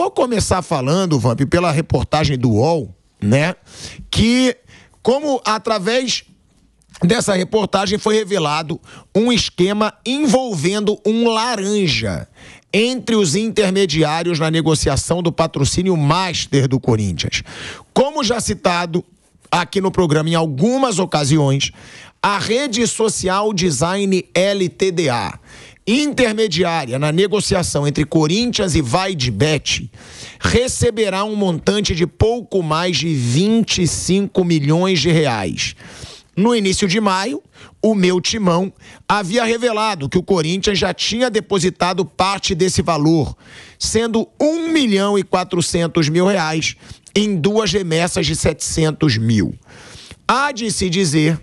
vou começar falando, Vamp, pela reportagem do UOL, né? Que como através dessa reportagem foi revelado um esquema envolvendo um laranja entre os intermediários na negociação do patrocínio master do Corinthians. Como já citado aqui no programa em algumas ocasiões, a rede social Design LTDA intermediária na negociação entre Corinthians e Vaidbet receberá um montante de pouco mais de 25 milhões de reais. No início de maio, o meu timão havia revelado que o Corinthians já tinha depositado parte desse valor, sendo 1 milhão e 400 mil reais em duas remessas de 700 mil. Há de se dizer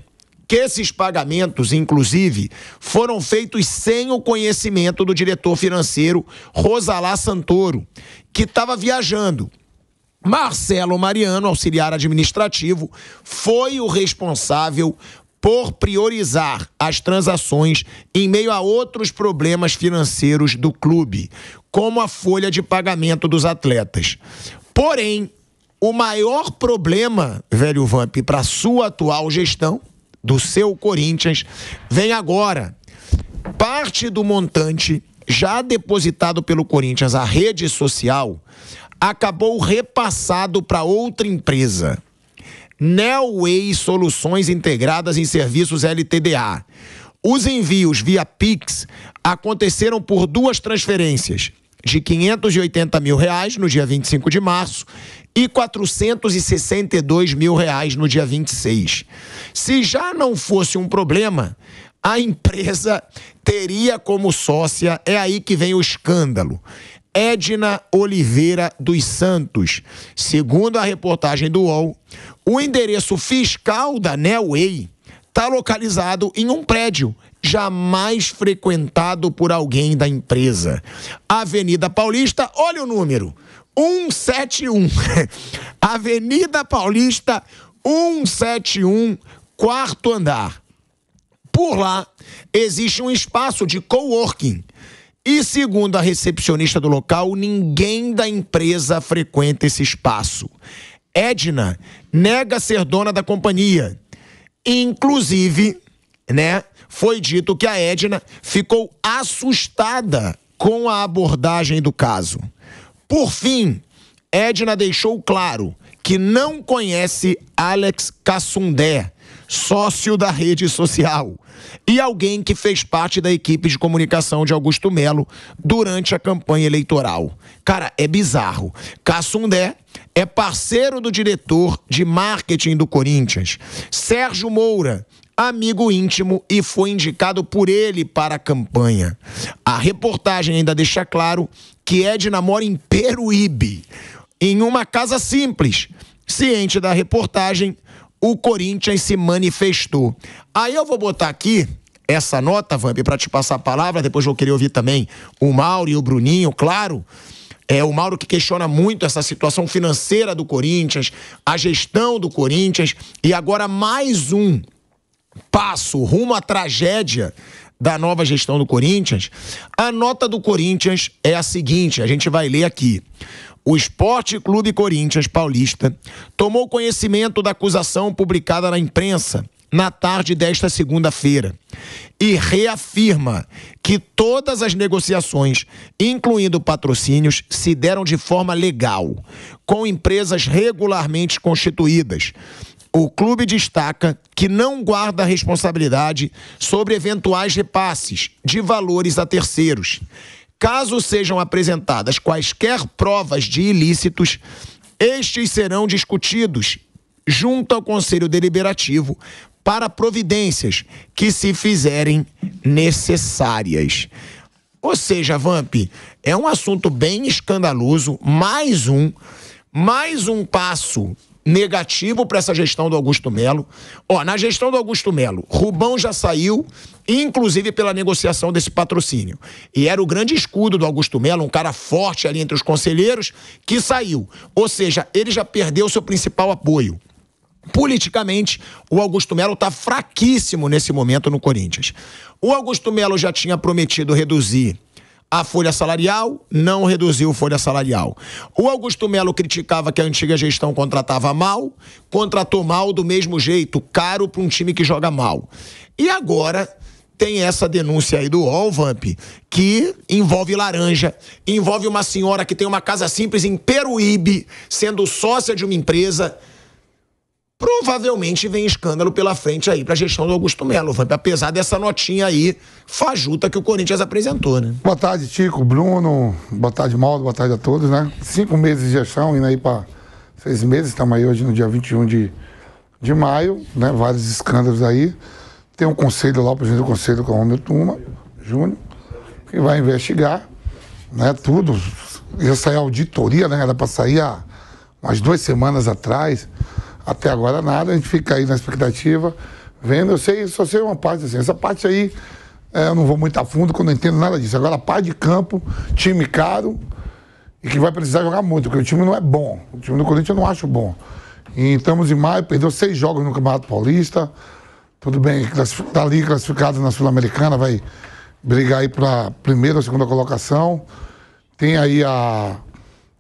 que esses pagamentos, inclusive, foram feitos sem o conhecimento do diretor financeiro Rosalá Santoro, que estava viajando. Marcelo Mariano, auxiliar administrativo, foi o responsável por priorizar as transações em meio a outros problemas financeiros do clube, como a folha de pagamento dos atletas. Porém, o maior problema, velho Vamp, para sua atual gestão do seu Corinthians, vem agora. Parte do montante já depositado pelo Corinthians à rede social acabou repassado para outra empresa. Nelway Soluções Integradas em Serviços LTDA. Os envios via Pix aconteceram por duas transferências, de 580 mil reais no dia 25 de março e 462 mil reais no dia 26. Se já não fosse um problema, a empresa teria como sócia, é aí que vem o escândalo. Edna Oliveira dos Santos. Segundo a reportagem do UOL, o endereço fiscal da Nelway está localizado em um prédio jamais frequentado por alguém da empresa. Avenida Paulista, olha o número, 171. Avenida Paulista 171, quarto andar. Por lá existe um espaço de coworking. E segundo a recepcionista do local, ninguém da empresa frequenta esse espaço. Edna nega ser dona da companhia. Inclusive, né, foi dito que a Edna ficou assustada com a abordagem do caso. Por fim, Edna deixou claro que não conhece Alex Cassundé, sócio da rede social e alguém que fez parte da equipe de comunicação de Augusto Melo durante a campanha eleitoral. Cara, é bizarro. Cassundé é parceiro do diretor de marketing do Corinthians, Sérgio Moura. Amigo íntimo e foi indicado por ele para a campanha. A reportagem ainda deixa claro que é Ed namora em Peruíbe, em uma casa simples. Ciente da reportagem, o Corinthians se manifestou. Aí eu vou botar aqui essa nota, Vamp, para te passar a palavra, depois vou querer ouvir também o Mauro e o Bruninho, claro. É o Mauro que questiona muito essa situação financeira do Corinthians, a gestão do Corinthians e agora mais um passo rumo à tragédia da nova gestão do Corinthians, a nota do Corinthians é a seguinte: a gente vai ler aqui. O Esporte Clube Corinthians Paulista tomou conhecimento da acusação publicada na imprensa na tarde desta segunda-feira e reafirma que todas as negociações, incluindo patrocínios, se deram de forma legal, com empresas regularmente constituídas o clube destaca que não guarda responsabilidade sobre eventuais repasses de valores a terceiros. Caso sejam apresentadas quaisquer provas de ilícitos, estes serão discutidos junto ao Conselho Deliberativo para providências que se fizerem necessárias. Ou seja, Vamp, é um assunto bem escandaloso, mais um, mais um passo negativo para essa gestão do Augusto Melo. Ó, na gestão do Augusto Melo, Rubão já saiu, inclusive pela negociação desse patrocínio. E era o grande escudo do Augusto Melo, um cara forte ali entre os conselheiros, que saiu. Ou seja, ele já perdeu seu principal apoio. Politicamente, o Augusto Melo está fraquíssimo nesse momento no Corinthians. O Augusto Melo já tinha prometido reduzir a folha salarial, não reduziu a folha salarial. O Augusto Melo criticava que a antiga gestão contratava mal, contratou mal do mesmo jeito, caro para um time que joga mal. E agora tem essa denúncia aí do All Vamp, que envolve laranja, envolve uma senhora que tem uma casa simples em Peruíbe, sendo sócia de uma empresa provavelmente vem escândalo pela frente aí para a gestão do Augusto Melo, apesar dessa notinha aí fajuta que o Corinthians apresentou, né? Boa tarde, Tico, Bruno, boa tarde, Maldo, boa tarde a todos, né? Cinco meses de gestão, indo aí para seis meses, estamos aí hoje no dia 21 de, de maio, né? Vários escândalos aí. Tem um conselho lá, o presidente do conselho, com é o Romeu Tuma, Júnior, que vai investigar, né? Tudo. essa é a auditoria, né? Era para sair há umas duas semanas atrás, até agora nada, a gente fica aí na expectativa, vendo. Eu sei, só sei uma parte assim. Essa parte aí é, eu não vou muito a fundo, quando eu entendo nada disso. Agora, parte de campo, time caro e que vai precisar jogar muito, porque o time não é bom. O time do Corinthians eu não acho bom. E estamos em maio, perdeu seis jogos no Campeonato Paulista. Tudo bem, está ali classificado na Sul-Americana, vai brigar aí para primeira ou segunda colocação. Tem aí a,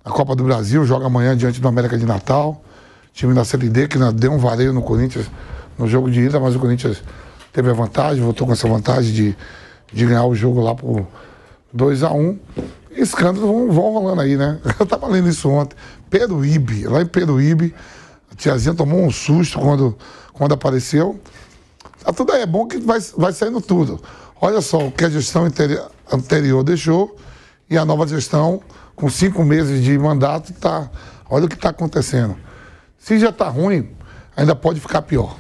a Copa do Brasil, joga amanhã diante do América de Natal time da Série D que deu um vareio no Corinthians no jogo de ida, mas o Corinthians teve a vantagem, voltou com essa vantagem de, de ganhar o jogo lá por 2 a 1 um. Escândalos vão, vão, rolando aí, né? Eu estava lendo isso ontem. Peruíbe, lá em Peruíbe, a tiazinha tomou um susto quando, quando apareceu. Tá tudo aí, é bom que vai, vai saindo tudo. Olha só o que a gestão anterior deixou e a nova gestão, com cinco meses de mandato, tá. Olha o que está acontecendo. Se já está ruim, ainda pode ficar pior.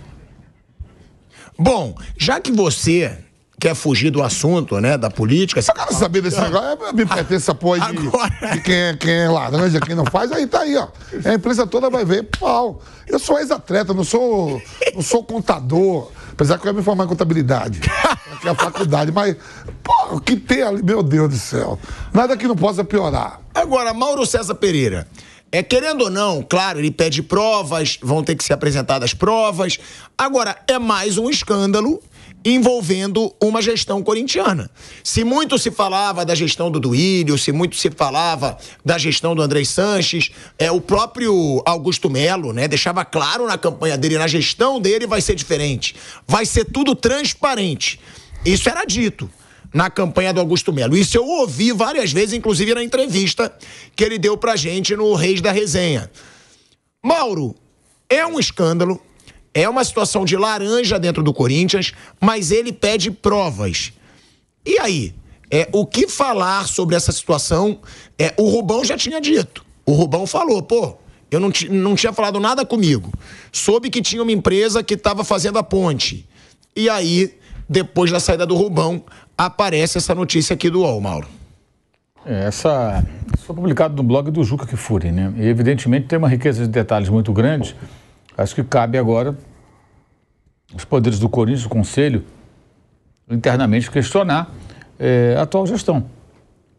Bom, já que você quer fugir do assunto, né, da política... Você... Eu quero saber desse ah. negócio, me pertence essa porra de, Agora... de quem, é, quem é laranja, quem não faz, aí tá aí, ó. A imprensa toda vai ver, pau. Eu sou ex-atleta, não sou, não sou contador, apesar que eu ia me formar em contabilidade, que é a faculdade, mas, pô, o que tem ali, meu Deus do céu. Nada que não possa piorar. Agora, Mauro César Pereira... É, querendo ou não, claro, ele pede provas, vão ter que ser apresentadas provas. Agora, é mais um escândalo envolvendo uma gestão corintiana. Se muito se falava da gestão do Duílio, se muito se falava da gestão do André Sanches, é o próprio Augusto Melo, né, deixava claro na campanha dele, na gestão dele vai ser diferente. Vai ser tudo transparente. Isso era dito na campanha do Augusto Melo. Isso eu ouvi várias vezes, inclusive na entrevista que ele deu pra gente no Reis da Resenha. Mauro, é um escândalo, é uma situação de laranja dentro do Corinthians, mas ele pede provas. E aí? É, o que falar sobre essa situação? É, o Rubão já tinha dito. O Rubão falou, pô, eu não, não tinha falado nada comigo. Soube que tinha uma empresa que estava fazendo a ponte. E aí depois da saída do Rubão, aparece essa notícia aqui do UOL, Mauro. É, essa, isso foi publicado no blog do Juca Kifuri, né? E evidentemente tem uma riqueza de detalhes muito grande. Acho que cabe agora os poderes do Corinthians, o Conselho, internamente questionar é, a atual gestão,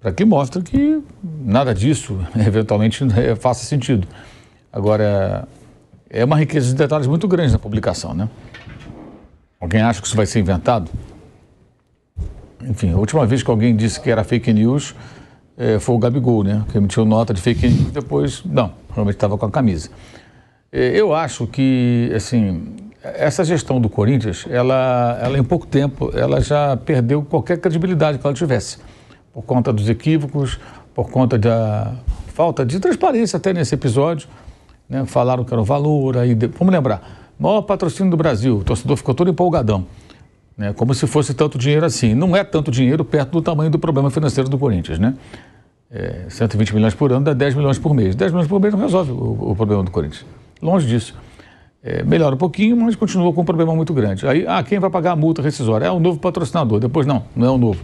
para que mostre que nada disso eventualmente né, faça sentido. Agora, é uma riqueza de detalhes muito grande na publicação, né? Alguém acha que isso vai ser inventado? Enfim, a última vez que alguém disse que era fake news é, foi o Gabigol, né? Que emitiu nota de fake news, depois, não, realmente estava com a camisa. Eh, eu acho que, assim, essa gestão do Corinthians, ela, ela em pouco tempo, ela já perdeu qualquer credibilidade que ela tivesse, por conta dos equívocos, por conta da falta de transparência até nesse episódio. Né? Falaram que era o valor, aí, vamos lembrar, Maior patrocínio do Brasil. O torcedor ficou todo empolgadão. Né? Como se fosse tanto dinheiro assim. Não é tanto dinheiro perto do tamanho do problema financeiro do Corinthians, né? É, 120 milhões por ano dá 10 milhões por mês. 10 milhões por mês não resolve o, o problema do Corinthians. Longe disso. É, melhora um pouquinho, mas continua com um problema muito grande. Aí, ah, quem vai pagar a multa rescisória? É o novo patrocinador. Depois, não, não é o novo.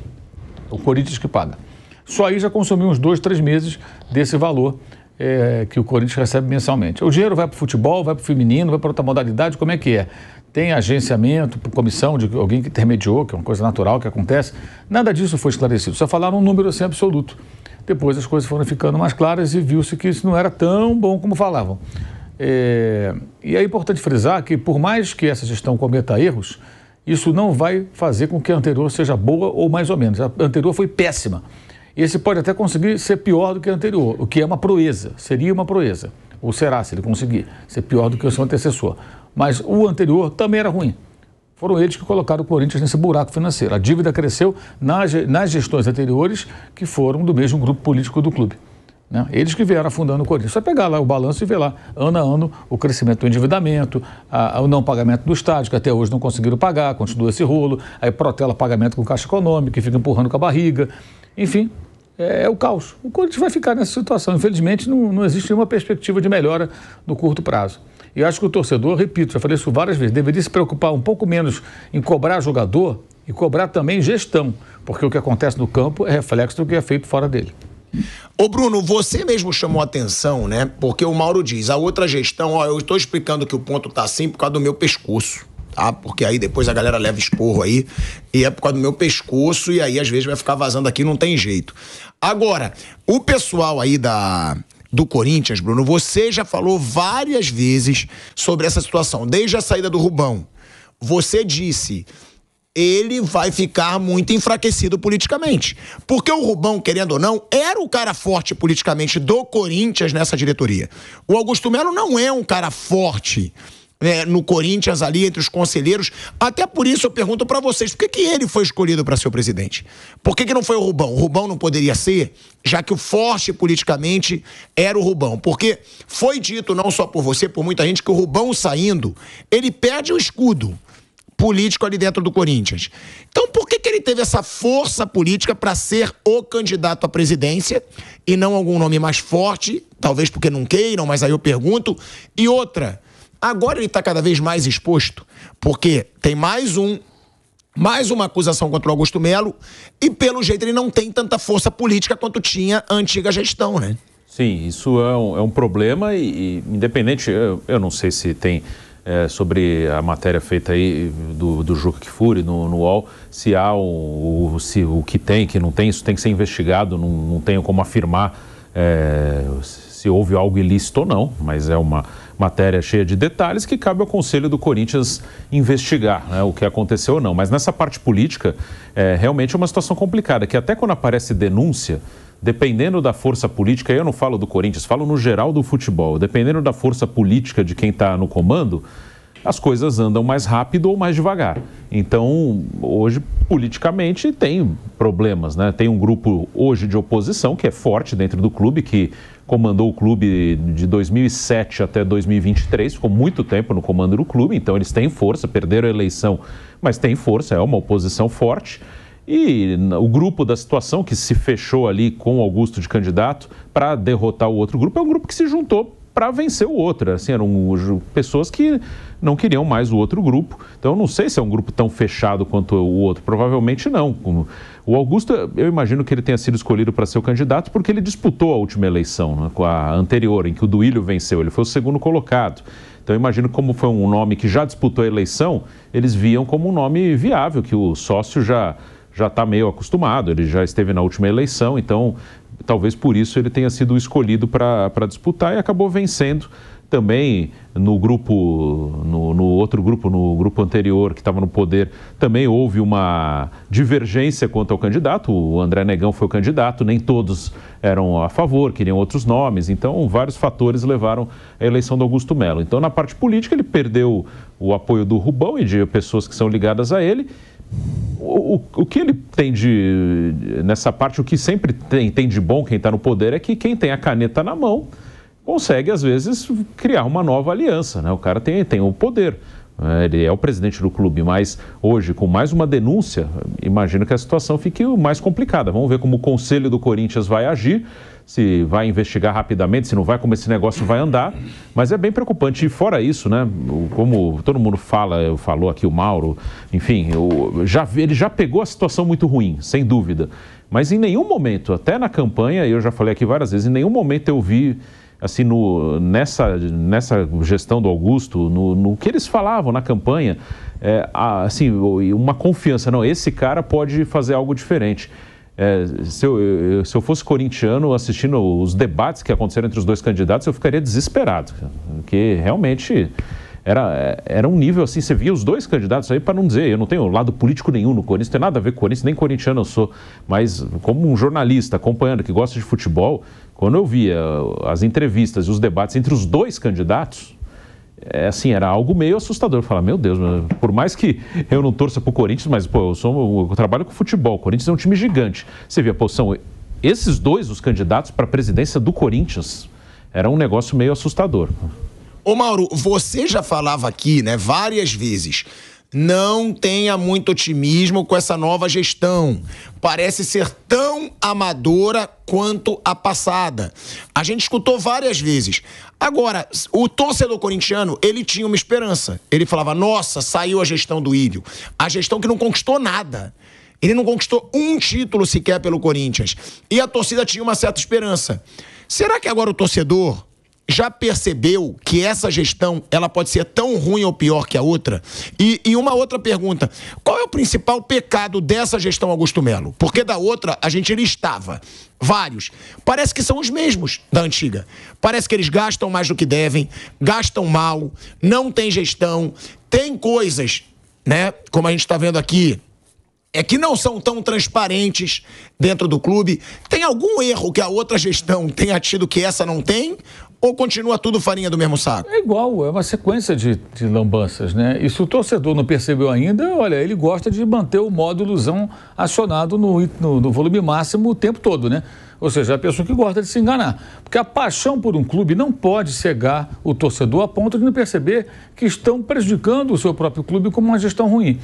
É o Corinthians que paga. Só aí já consumiu uns dois, três meses desse valor é, que o Corinthians recebe mensalmente. O dinheiro vai para o futebol, vai para o feminino, vai para outra modalidade, como é que é? Tem agenciamento, comissão de alguém que intermediou, que é uma coisa natural que acontece. Nada disso foi esclarecido, só falaram um número assim absoluto. Depois as coisas foram ficando mais claras e viu-se que isso não era tão bom como falavam. É, e é importante frisar que, por mais que essa gestão cometa erros, isso não vai fazer com que a anterior seja boa ou mais ou menos. A anterior foi péssima esse pode até conseguir ser pior do que o anterior, o que é uma proeza, seria uma proeza, ou será, se ele conseguir, ser pior do que o seu antecessor. Mas o anterior também era ruim. Foram eles que colocaram o Corinthians nesse buraco financeiro. A dívida cresceu nas, nas gestões anteriores, que foram do mesmo grupo político do clube. Né? Eles que vieram afundando o Corinthians. Só pegar lá o balanço e ver lá, ano a ano, o crescimento do endividamento, a, a, o não pagamento do estádio, que até hoje não conseguiram pagar, continua esse rolo, aí protela pagamento com caixa econômica, que fica empurrando com a barriga. Enfim, é, é, o caos. O Corinthians vai ficar nessa situação. Infelizmente, não, não existe nenhuma perspectiva de melhora no curto prazo. E acho que o torcedor, repito, já falei isso várias vezes, deveria se preocupar um pouco menos em cobrar jogador e cobrar também gestão, porque o que acontece no campo é reflexo do que é feito fora dele. Ô Bruno, você mesmo chamou atenção, né? Porque o Mauro diz, a outra gestão, ó, eu estou explicando que o ponto tá assim por causa do meu pescoço tá? Porque aí depois a galera leva esporro aí e é por causa do meu pescoço e aí às vezes vai ficar vazando aqui, não tem jeito. Agora, o pessoal aí da do Corinthians, Bruno, você já falou várias vezes sobre essa situação, desde a saída do Rubão. Você disse ele vai ficar muito enfraquecido politicamente. Porque o Rubão, querendo ou não, era o cara forte politicamente do Corinthians nessa diretoria. O Augusto Melo não é um cara forte né, no Corinthians ali, entre os conselheiros. Até por isso eu pergunto para vocês, por que, que ele foi escolhido para ser o presidente? Por que, que não foi o Rubão? O Rubão não poderia ser, já que o forte politicamente era o Rubão. Porque foi dito, não só por você, por muita gente, que o Rubão saindo, ele perde o escudo político ali dentro do Corinthians. Então, por que, que ele teve essa força política para ser o candidato à presidência e não algum nome mais forte? Talvez porque não queiram, mas aí eu pergunto. E outra, Agora ele está cada vez mais exposto, porque tem mais um mais uma acusação contra o Augusto Melo e, pelo jeito, ele não tem tanta força política quanto tinha a antiga gestão, né? Sim, isso é um, é um problema e, e independente, eu, eu, não sei se tem é, sobre a matéria feita aí do, do Juca Kifuri no, no UOL, se há o, o, se, o que tem, que não tem, isso tem que ser investigado, não, não tenho como afirmar é, se houve algo ilícito ou não, mas é uma Matéria cheia de detalhes que cabe ao Conselho do Corinthians investigar né, o que aconteceu ou não. Mas nessa parte política, é realmente é uma situação complicada, que até quando aparece denúncia, dependendo da força política, eu não falo do Corinthians, falo no geral do futebol, dependendo da força política de quem está no comando as coisas andam mais rápido ou mais devagar. Então, hoje, politicamente, tem problemas, né? Tem um grupo hoje de oposição que é forte dentro do clube, que comandou o clube de 2007 até 2023, ficou muito tempo no comando do clube, então eles têm força, perderam a eleição, mas têm força, é uma oposição forte. E o grupo da situação que se fechou ali com Augusto de candidato para derrotar o outro grupo é um grupo que se juntou para vencer o outro. Assim, eram pessoas que não queriam mais o outro grupo. Então, eu não sei se é um grupo tão fechado quanto o outro. Provavelmente não. O Augusto, eu imagino que ele tenha sido escolhido para ser o candidato porque ele disputou a última eleição, né, com a anterior, em que o Duílio venceu. Ele foi o segundo colocado. Então, eu imagino como foi um nome que já disputou a eleição, eles viam como um nome viável, que o sócio já já está meio acostumado, ele já esteve na última eleição, então talvez por isso ele tenha sido escolhido para disputar e acabou vencendo também no grupo, no, no, outro grupo, no grupo anterior que estava no poder, também houve uma divergência quanto ao candidato. O André Negão foi o candidato, nem todos eram a favor, queriam outros nomes. Então, vários fatores levaram à eleição do Augusto Melo. Então, na parte política, ele perdeu o apoio do Rubão e de pessoas que são ligadas a ele o, o, o que ele tem de. Nessa parte, o que sempre tem, tem de bom quem está no poder é que quem tem a caneta na mão consegue, às vezes, criar uma nova aliança. Né? O cara tem, tem o poder. É, ele é o presidente do clube, mas hoje, com mais uma denúncia, imagino que a situação fique mais complicada. Vamos ver como o Conselho do Corinthians vai agir se vai investigar rapidamente, se não vai, como esse negócio vai andar. Mas é bem preocupante. E fora isso, né? Como todo mundo fala, falou aqui o Mauro, enfim, já, ele já pegou a situação muito ruim, sem dúvida. Mas em nenhum momento, até na campanha, eu já falei aqui várias vezes, em nenhum momento eu vi assim, no, nessa, nessa gestão do Augusto, no, no que eles falavam na campanha, é, assim, uma confiança, não, esse cara pode fazer algo diferente. É, se, eu, se eu fosse corintiano assistindo os debates que aconteceram entre os dois candidatos, eu ficaria desesperado, porque realmente era, era um nível assim, você via os dois candidatos aí, para não dizer, eu não tenho lado político nenhum no Corinthians, tem nada a ver com o Corinthians, nem corintiano eu sou, mas como um jornalista acompanhando, que gosta de futebol, quando eu via as entrevistas e os debates entre os dois candidatos, é, assim, era algo meio assustador. Falar, meu Deus, por mais que eu não torça para o Corinthians, mas pô, eu, sou, eu trabalho com futebol, o Corinthians é um time gigante. Você via, a posição. esses dois os candidatos para a presidência do Corinthians. Era um negócio meio assustador. Ô Mauro, você já falava aqui, né, várias vezes não tenha muito otimismo com essa nova gestão. Parece ser tão amadora quanto a passada. A gente escutou várias vezes. Agora, o torcedor corintiano, ele tinha uma esperança. Ele falava: nossa, saiu a gestão do Ídio. A gestão que não conquistou nada. Ele não conquistou um título sequer pelo Corinthians. E a torcida tinha uma certa esperança. Será que agora o torcedor já percebeu que essa gestão ela pode ser tão ruim ou pior que a outra? E, e, uma outra pergunta: qual é o principal pecado dessa gestão Augusto Melo? Porque da outra a gente listava vários. Parece que são os mesmos da antiga. Parece que eles gastam mais do que devem, gastam mal, não tem gestão, tem coisas, né? Como a gente está vendo aqui, é que não são tão transparentes dentro do clube. Tem algum erro que a outra gestão tenha tido que essa não tem? Ou continua tudo farinha do mesmo saco? É igual, é uma sequência de, de lambanças, né? E se o torcedor não percebeu ainda, olha, ele gosta de manter o modo ilusão acionado no, no, no volume máximo o tempo todo, né? Ou seja, a pessoa que gosta de se enganar. Porque a paixão por um clube não pode cegar o torcedor a ponto de não perceber que estão prejudicando o seu próprio clube como uma gestão ruim.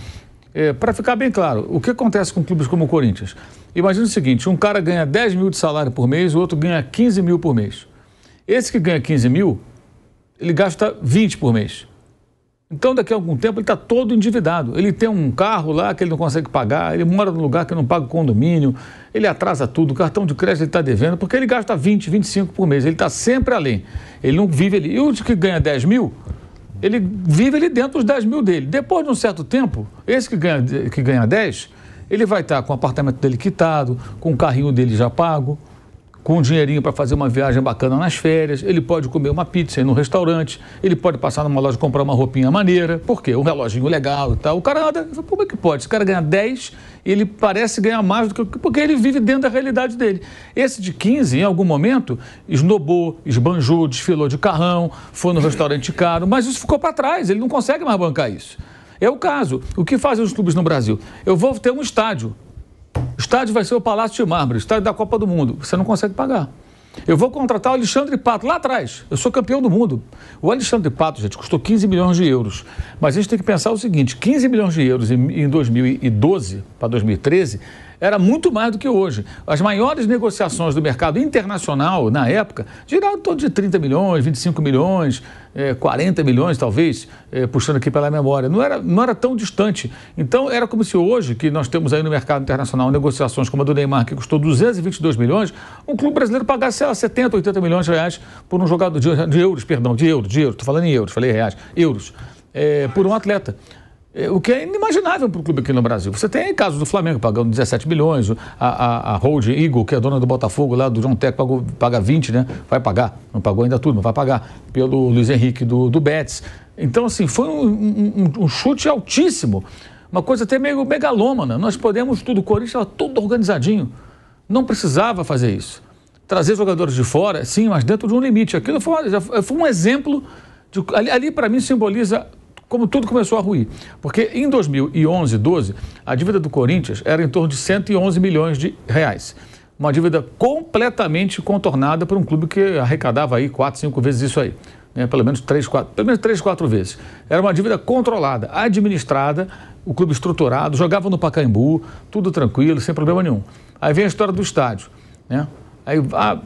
É, para ficar bem claro, o que acontece com clubes como o Corinthians? Imagina o seguinte: um cara ganha 10 mil de salário por mês, o outro ganha 15 mil por mês. Esse que ganha 15 mil, ele gasta 20 por mês. Então, daqui a algum tempo, ele está todo endividado. Ele tem um carro lá que ele não consegue pagar, ele mora num lugar que não paga o condomínio, ele atrasa tudo, o cartão de crédito ele está devendo, porque ele gasta 20, 25 por mês. Ele está sempre além. Ele não vive ali. E o que ganha 10 mil, ele vive ali dentro dos 10 mil dele. Depois de um certo tempo, esse que ganha, que ganha 10, ele vai estar com o apartamento dele quitado, com o carrinho dele já pago, com um dinheirinho para fazer uma viagem bacana nas férias, ele pode comer uma pizza no restaurante, ele pode passar numa loja e comprar uma roupinha maneira, por quê? Um reloginho legal e tal. O cara anda, como é que pode? Esse cara ganha 10, ele parece ganhar mais do que. porque ele vive dentro da realidade dele. Esse de 15, em algum momento, esnobou, esbanjou, desfilou de carrão, foi no restaurante caro, mas isso ficou para trás, ele não consegue mais bancar isso. É o caso. O que fazem os clubes no Brasil? Eu vou ter um estádio, o estádio vai ser o Palácio de Mármore, o estádio da Copa do Mundo. Você não consegue pagar. Eu vou contratar o Alexandre Pato lá atrás. Eu sou campeão do mundo. O Alexandre Pato, gente, custou 15 milhões de euros. Mas a gente tem que pensar o seguinte: 15 milhões de euros em 2012 para 2013 era muito mais do que hoje. As maiores negociações do mercado internacional, na época, giravam todo de 30 milhões, 25 milhões, é, 40 milhões, talvez, é, puxando aqui pela memória. Não era, não era tão distante. Então, era como se hoje, que nós temos aí no mercado internacional negociações como a do Neymar, que custou 222 milhões, um clube brasileiro pagasse, sei lá, 70, 80 milhões de reais por um jogador de, de euros, perdão, de euros, de euros, estou falando em euros, falei reais, euros, é, por um atleta. É, o que é inimaginável para o clube aqui no Brasil. Você tem casos do Flamengo pagando 17 bilhões, a, a, a Hold Eagle, que é dona do Botafogo lá, do John Teco, pagou, paga 20, né? Vai pagar, não pagou ainda tudo, mas vai pagar, pelo Luiz Henrique do, do Betis. Então, assim, foi um, um, um chute altíssimo, uma coisa até meio megalômana. Nós podemos tudo, o Corinthians estava tudo organizadinho. Não precisava fazer isso. Trazer jogadores de fora, sim, mas dentro de um limite. Aquilo foi, foi um exemplo de, ali, ali para mim simboliza como tudo começou a ruir. Porque em 2011, 12, a dívida do Corinthians era em torno de 111 milhões de reais. Uma dívida completamente contornada por um clube que arrecadava aí 4, 5 vezes isso aí. Né? Pelo menos 3, 4, pelo menos 3, 4 vezes. Era uma dívida controlada, administrada, o clube estruturado, jogava no Pacaembu, tudo tranquilo, sem problema nenhum. Aí vem a história do estádio, né? Aí, ah,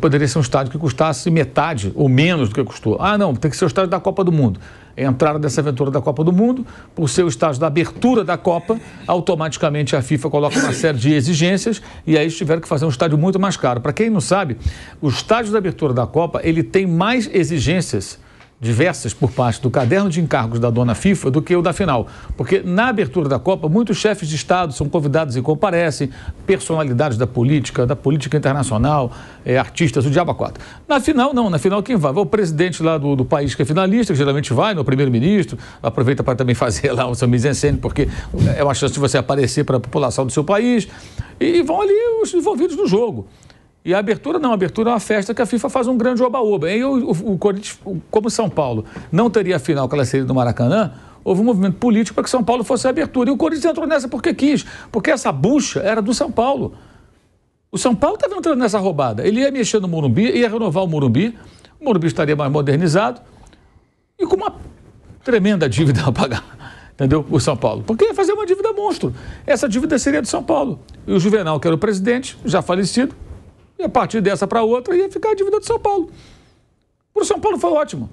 poderia ser um estádio que custasse metade ou menos do que custou. Ah, não, tem que ser o estádio da Copa do Mundo entraram nessa aventura da Copa do Mundo. Por ser o estágio da abertura da Copa, automaticamente a FIFA coloca uma série de exigências e aí tiveram que fazer um estádio muito mais caro. Para quem não sabe, o estádio da abertura da Copa ele tem mais exigências diversas por parte do caderno de encargos da dona FIFA do que o da final. Porque na abertura da Copa, muitos chefes de Estado são convidados e comparecem, personalidades da política, da política internacional, é, artistas, o diabo quatro. Na final, não. Na final, quem vai? Vai o presidente lá do, do país que é finalista, que geralmente vai, no né, primeiro-ministro, aproveita para também fazer lá o seu mise-en-scène, porque né, é uma chance de você aparecer para a população do seu país. E vão ali os envolvidos no jogo. E a abertura não, a abertura é uma festa que a FIFA faz um grande oba-oba. E o, o, o Corinthians, como São Paulo não teria a final que ela seria do Maracanã, houve um movimento político para que São Paulo fosse a abertura. E o Corinthians entrou nessa porque quis, porque essa bucha era do São Paulo. O São Paulo estava entrando nessa roubada. Ele ia mexer no Morumbi, ia renovar o Morumbi, o Morumbi estaria mais modernizado e com uma tremenda dívida a pagar entendeu? O São Paulo. Porque ia fazer uma dívida monstro. Essa dívida seria do São Paulo. E o Juvenal, que era o presidente, já falecido, e a partir dessa para outra ia ficar a dívida do São Paulo. Para o São Paulo foi ótimo.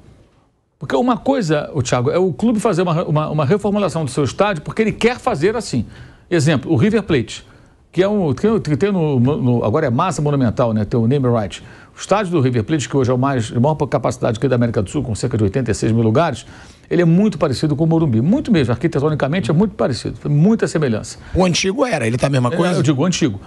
Porque uma coisa, o Thiago, é o clube fazer uma, uma, uma, reformulação do seu estádio porque ele quer fazer assim. Exemplo, o River Plate, que é um. que tem no, no agora é massa monumental, né? Tem o name right. O estádio do River Plate, que hoje é o mais, maior capacidade aqui da América do Sul, com cerca de 86 mil lugares, ele é muito parecido com o Morumbi. Muito mesmo, arquitetonicamente é muito parecido, muita semelhança. O antigo era, ele está a mesma é, coisa? É, eu digo o antigo.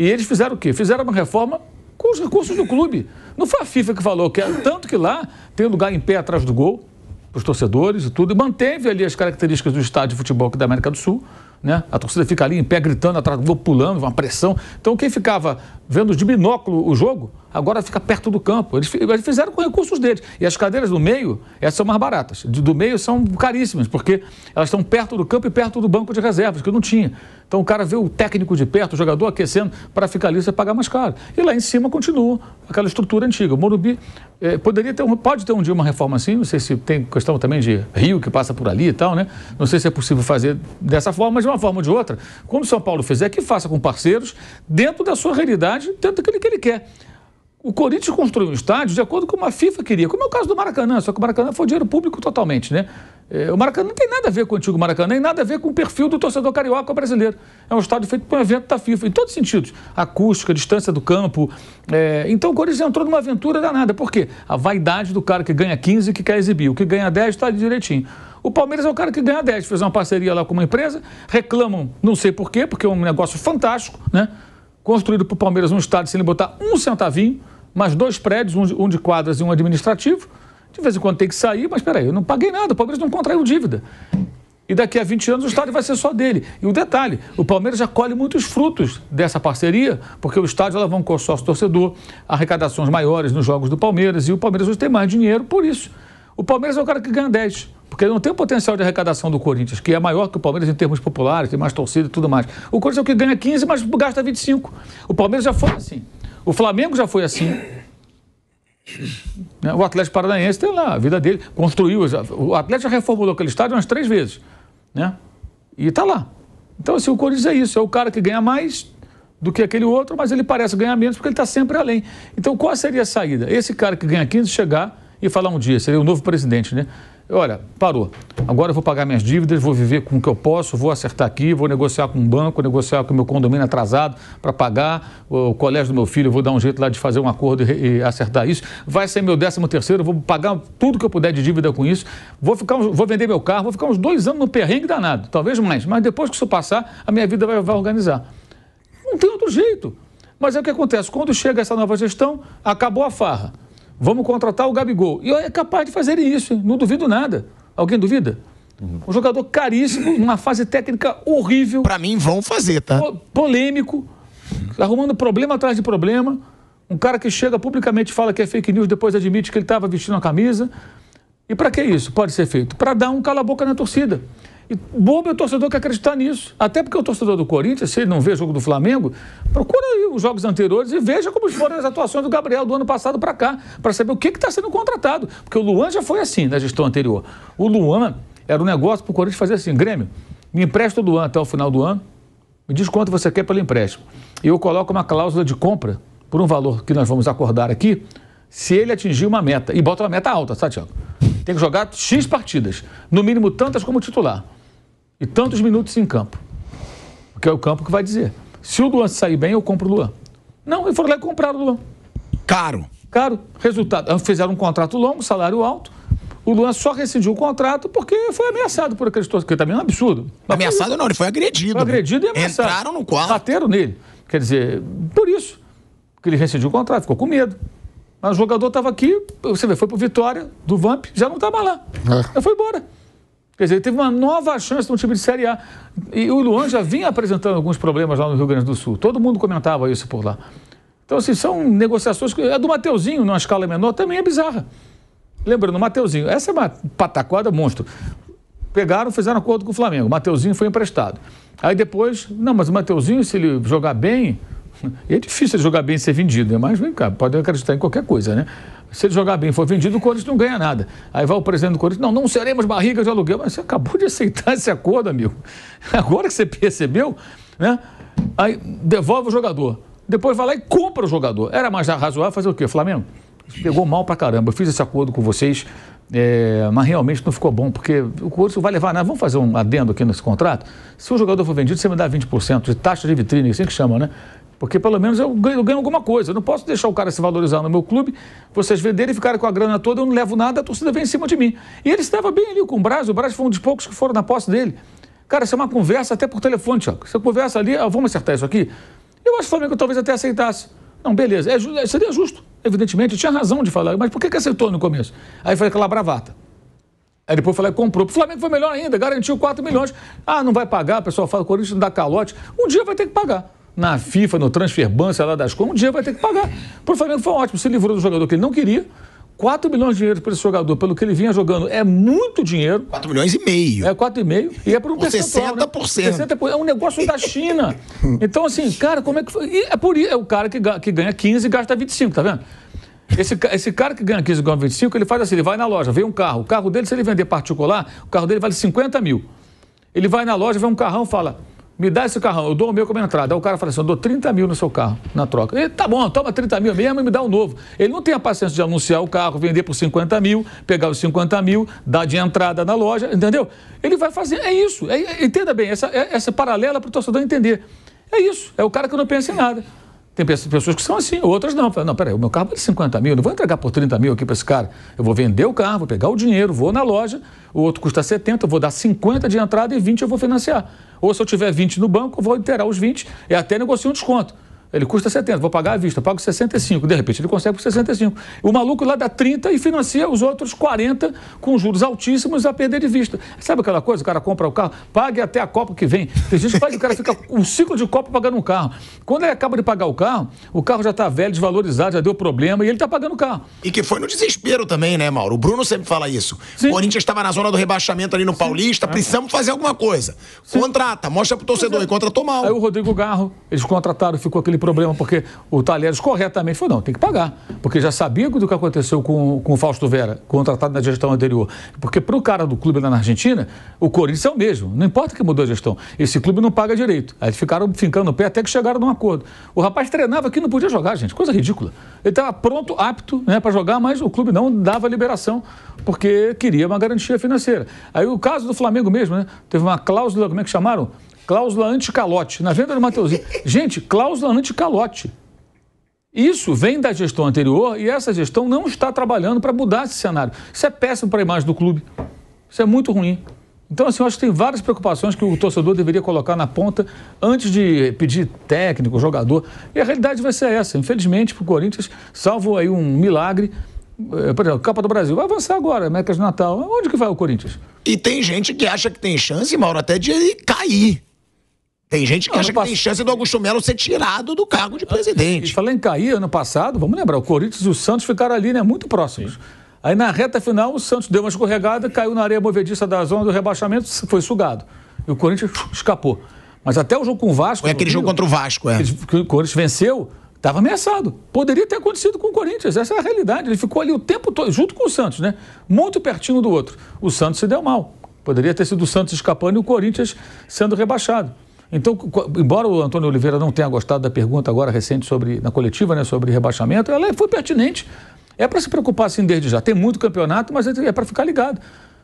E eles fizeram o quê? Fizeram uma reforma com os recursos do clube. Não foi a FIFA que falou, que é, tanto que lá tem lugar em pé atrás do gol, para os torcedores e tudo, e manteve ali as características do estádio de futebol aqui da América do Sul. Né? A torcida fica ali em pé gritando, atrás do gol, pulando, uma pressão. Então quem ficava vendo de binóculo o jogo agora fica perto do campo. Eles fizeram com recursos deles. E as cadeiras do meio, essas são mais baratas. Do meio são caríssimas, porque elas estão perto do campo e perto do banco de reservas, que não tinha. Então o cara vê o técnico de perto, o jogador aquecendo, para ficar ali você pagar mais caro. E lá em cima continua aquela estrutura antiga. O Morumbi eh, poderia ter um, pode ter um dia uma reforma assim, não sei se tem questão também de rio que passa por ali e tal, né? Não sei se é possível fazer dessa forma, mas de uma forma ou de outra, como o São Paulo fizer, é que faça com parceiros dentro da sua realidade, dentro daquele que ele quer o Corinthians construiu um estádio de acordo com o que a FIFA queria, como é o caso do Maracanã, só que o Maracanã foi dinheiro público totalmente, né? É, o Maracanã não tem nada a ver com o antigo Maracanã, nem nada a ver com o perfil do torcedor carioca brasileiro. É um estádio feito para um evento da FIFA, em todos os sentidos. Acústica, distância do campo. É, então o Corinthians entrou numa aventura danada. Por quê? A vaidade do cara que ganha 15 e que quer exibir. O que ganha 10 está direitinho. O Palmeiras é o cara que ganha 10, fez uma parceria lá com uma empresa, reclamam, não sei por quê, porque é um negócio fantástico, né? construído para o Palmeiras um estádio sem ele botar um centavinho, mais dois prédios, um de quadras e um administrativo. De vez em quando tem que sair, mas peraí, eu não paguei nada, o Palmeiras não contraiu dívida. E daqui a 20 anos o estádio vai ser só dele. E o detalhe, o Palmeiras já colhe muitos frutos dessa parceria, porque o estádio o sócio torcedor, arrecadações maiores nos jogos do Palmeiras, e o Palmeiras hoje tem mais dinheiro por isso. O Palmeiras é o cara que ganha 10 porque ele não tem o potencial de arrecadação do Corinthians, que é maior que o Palmeiras em termos populares, tem mais torcida e tudo mais. O Corinthians é o que ganha 15, mas gasta 25. O Palmeiras já foi assim. O Flamengo já foi assim. Né? O Atlético Paranaense tem lá a vida dele, construiu. O Atlético já reformulou aquele estádio umas três vezes. Né? E está lá. Então, assim, o Corinthians é isso, é o cara que ganha mais do que aquele outro, mas ele parece ganhar menos porque ele está sempre além. Então, qual seria a saída? Esse cara que ganha 15 chegar e falar um dia, seria o novo presidente, né? Olha, parou. Agora eu vou pagar minhas dívidas, vou viver com o que eu posso, vou acertar aqui, vou negociar com o um banco, negociar com o meu condomínio atrasado para pagar o colégio do meu filho, vou dar um jeito lá de fazer um acordo e, e acertar isso. Vai ser meu décimo terceiro, vou pagar tudo que eu puder de dívida com isso. Vou, ficar, vou vender meu carro, vou ficar uns dois anos no perrengue danado, talvez mais. Mas depois que isso passar, a minha vida vai, vai organizar. Não tem outro jeito. Mas é o que acontece. Quando chega essa nova gestão, acabou a farra. Vamos contratar o Gabigol. E é capaz de fazer isso, não duvido nada. Alguém duvida? Uhum. Um jogador caríssimo, numa fase técnica horrível. Para mim, vão fazer, tá? Polêmico, arrumando problema atrás de problema. Um cara que chega publicamente fala que é fake news, depois admite que ele estava vestindo a camisa. E para que isso pode ser feito? Para dar um cala-boca na torcida. E bobo é o torcedor que acreditar nisso. Até porque o torcedor do Corinthians, se ele não vê o jogo do Flamengo, procura aí os jogos anteriores e veja como foram as atuações do Gabriel do ano passado para cá, para saber o que está sendo contratado. Porque o Luan já foi assim na gestão anterior. O Luan era um negócio para o Corinthians fazer assim: Grêmio, me empresta o Luan até o final do ano, me diz quanto você quer pelo empréstimo. E eu coloco uma cláusula de compra por um valor que nós vamos acordar aqui, se ele atingir uma meta. E bota uma meta alta, sabe, Tiago? Tem que jogar X partidas, no mínimo tantas como titular e tantos minutos em campo. Porque é o campo que vai dizer. Se o Luan sair bem, eu compro o Luan. Não, eles foram lá e compraram o Luan. Caro. Caro. Resultado, ah, fizeram um contrato longo, salário alto. O Luan só rescindiu o contrato porque foi ameaçado por aqueles torcedores, que também é um absurdo. Mas ameaçado não, ele foi agredido. Foi né? agredido né? e ameaçado. Entraram no quarto. Bateram nele. Quer dizer, por isso que ele rescindiu o contrato, ficou com medo. Mas o jogador estava aqui, você vê, foi pro Vitória, do Vamp, já não estava lá. É. Ele foi embora. Quer dizer, teve uma nova chance de um time de Série A. E o Luan já vinha apresentando alguns problemas lá no Rio Grande do Sul. Todo mundo comentava isso por lá. Então, assim, são negociações. A do Mateuzinho, numa escala menor, também é bizarra. Lembrando, Mateuzinho, essa é uma pataquada monstro. Pegaram, fizeram acordo com o Flamengo. Mateuzinho foi emprestado. Aí depois, não, mas o Mateuzinho, se ele jogar bem, e é difícil ele jogar bem e ser vendido, né? mas vem cá, pode acreditar em qualquer coisa, né? Se ele jogar bem e for vendido, o Corinthians não ganha nada. Aí vai o presidente do Corinthians, não, não seremos barriga de aluguel. Mas você acabou de aceitar esse acordo, amigo. Agora que você percebeu, né? Aí devolve o jogador. Depois vai lá e compra o jogador. Era mais razoável fazer o quê? Flamengo? pegou mal pra caramba. Eu fiz esse acordo com vocês, é, mas realmente não ficou bom, porque o Corinthians vai levar, né? Vamos fazer um adendo aqui nesse contrato. Se o jogador for vendido, você me dá 20% de taxa de vitrine, assim que chama, né? Porque pelo menos eu ganho, eu ganho, alguma coisa. Eu não posso deixar o cara se valorizar no meu clube, vocês venderem e ficarem com a grana toda, eu não levo nada, a torcida vem em cima de mim. E ele estava bem ali com o Braz, o Braz foi um dos poucos que foram na posse dele. Cara, isso é uma conversa até por telefone, Tiago. Você conversa ali, ah, vamos acertar isso aqui. Eu acho que o Flamengo talvez até aceitasse. Não, beleza, é, é seria justo. Evidentemente, tinha razão de falar, mas por que, que aceitou no começo? Aí foi aquela bravata. Aí depois falei, comprou. O Flamengo foi melhor ainda, garantiu 4 milhões. Ah, não vai pagar, o pessoal fala, o Corinthians não dá calote. Um dia vai ter que pagar. Na FIFA, no transferbância lá das contas, um dia vai ter que pagar. o Flamengo foi ótimo, se livrou do jogador que ele não queria 4 milhões de dinheiro para esse jogador, pelo que ele vinha jogando, é muito dinheiro. 4 milhões e meio. É 4,5. E, e é por um né? por percentual. 60%. Né? 60%. É um negócio da China. Então, assim, cara, como é que. E é por isso. É o cara que, que ganha 15 e gasta 25, tá vendo? Esse, esse cara que ganha 15 e ganha 25, ele faz assim: ele vai na loja, vê um carro. O carro dele, se ele vender particular, o carro dele vale 50 mil. Ele vai na loja, vê um carrão fala: me dá esse carrão, eu dou o meu como entrada. Aí o cara fala assim, eu dou 30 mil no seu carro, na troca. tá bom, toma 30 mil mesmo e me dá um novo. Ele não tem a paciência de anunciar o carro, vender por 50 mil, pegar os 50 mil, dar de entrada na loja, entendeu? Ele vai fazer, é isso. É, é entenda bem, essa, é, essa é paralela para o torcedor entender. É isso, é o cara que não pensa em nada. Tem pessoas que são assim, outras não. Falam, não, peraí, o meu carro vale 50 mil, não vou entregar por 30 mil aqui para esse cara. Eu vou vender o carro, vou pegar o dinheiro, vou na loja, o outro custa 70, eu vou dar 50 de entrada e 20 eu vou financiar. Ou se eu tiver 20 no banco, eu vou alterar os 20 e até negociar um desconto. Ele custa 70, vou pagar à vista, pago 65. De repente ele consegue por 65. O maluco lá dá 30 e financia os outros 40 com juros altíssimos a perder de vista. Sabe aquela coisa? O cara compra o carro, pague até a Copa que vem. Tem gente que faz, o cara fica um ciclo de Copa pagando um carro. Quando ele acaba de pagar o carro, o carro já está velho, desvalorizado, já deu problema e ele está pagando o carro. E que foi no desespero também, né, Mauro? O Bruno sempre fala isso. Sim. O Corinthians estava na zona do rebaixamento ali no Sim. Paulista, ah. precisamos fazer alguma coisa. Sim. Contrata, mostra pro torcedor é. e contratou mal. Aí o Rodrigo Garro, eles contrataram, ficou aquele problema, porque o Talheres corretamente falou, não, tem que pagar. Porque já sabia do que aconteceu com, com o Fausto Vera, contratado na gestão anterior. Porque para o cara do clube lá na Argentina, o Corinthians é o mesmo. Não importa que mudou a gestão. Esse clube não paga direito. Aí ficaram fincando o pé até que chegaram num acordo. O rapaz treinava aqui e não podia jogar, gente. Coisa ridícula. Ele estava pronto, apto né, para jogar, mas o clube não dava liberação porque queria uma garantia financeira. Aí o caso do Flamengo mesmo, né? Teve uma cláusula, como é que chamaram? cláusula anticalote. Na venda do Mateuzinho. Gente, cláusula anticalote. Isso vem da gestão anterior e essa gestão não está trabalhando para mudar esse cenário. Isso é péssimo para a imagem do clube. Isso é muito ruim. Então, assim, eu acho que tem várias preocupações que o torcedor deveria colocar na ponta antes de pedir técnico, jogador. E a realidade vai ser essa. Infelizmente, para o Corinthians, salvo aí um milagre, eh, por exemplo, Copa do Brasil, vai avançar agora, América de Natal. Onde que vai o Corinthians? E tem gente que acha que tem chance, Mauro, até de ele cair. Tem gente que acha que pass... tem chance do Augusto Melo ser tirado do cargo de ah, presidente. E falando em cair, ano passado, vamos lembrar, o Corinthians e o Santos ficaram ali, né? Muito próximos. Sim. Aí na reta final, o Santos deu uma escorregada, caiu na areia movediça da zona do rebaixamento, foi sugado. E o Corinthians escapou. Mas até o jogo com o Vasco. Foi aquele Rio, jogo contra o Vasco, é. Que o Corinthians venceu, estava ameaçado. Poderia ter acontecido com o Corinthians, essa é a realidade. Ele ficou ali o tempo todo, junto com o Santos, né? Muito pertinho do outro. O Santos se deu mal. Poderia ter sido o Santos escapando e o Corinthians sendo rebaixado. Então, embora o Antônio Oliveira não tenha gostado da pergunta agora recente sobre, na coletiva, né, sobre rebaixamento, ela é, foi pertinente. É para se preocupar assim desde já. Tem muito campeonato, mas é, é para ficar ligado.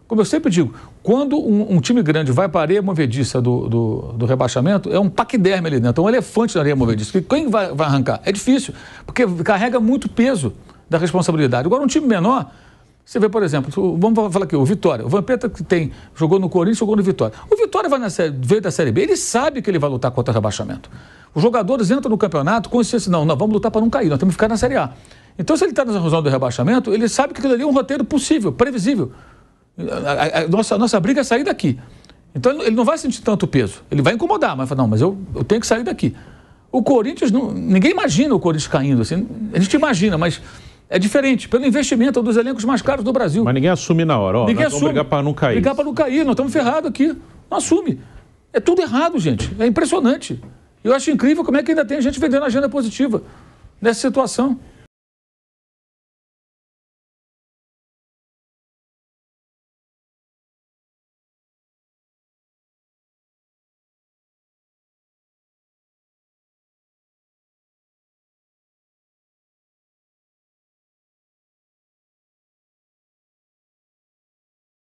Como eu sempre digo, quando um, um time grande vai para a areia movediça do, do, do, rebaixamento, é um paquiderme ali dentro, é um elefante na areia movediça. quem vai, vai arrancar? É difícil, porque carrega muito peso da responsabilidade. Agora, um time menor, você vê, por exemplo, vamos falar aqui, o Vitória. O Vampeta que tem, jogou no Corinthians, jogou no Vitória. O Vitória vai na série, veio da Série B, ele sabe que ele vai lutar contra o rebaixamento. Os jogadores entram no campeonato com esse não, não, vamos lutar para não cair, nós temos que ficar na Série A. Então, se ele está na zona do rebaixamento, ele sabe que aquilo ali é um roteiro possível, previsível. A, a, a nossa, a nossa briga é sair daqui. Então, ele não vai sentir tanto peso. Ele vai incomodar, mas fala, não, mas eu, eu tenho que sair daqui. O Corinthians, não, ninguém imagina o Corinthians caindo assim. A gente imagina, mas é diferente, pelo investimento, é um dos elencos mais caros do Brasil. Mas ninguém assume na hora, ó. Ninguém nós assume. brigar para não cair. Brigar para não cair, nós estamos ferrados aqui. Não assume. É tudo errado, gente. É impressionante. Eu acho incrível como é que ainda tem gente vendendo agenda positiva nessa situação.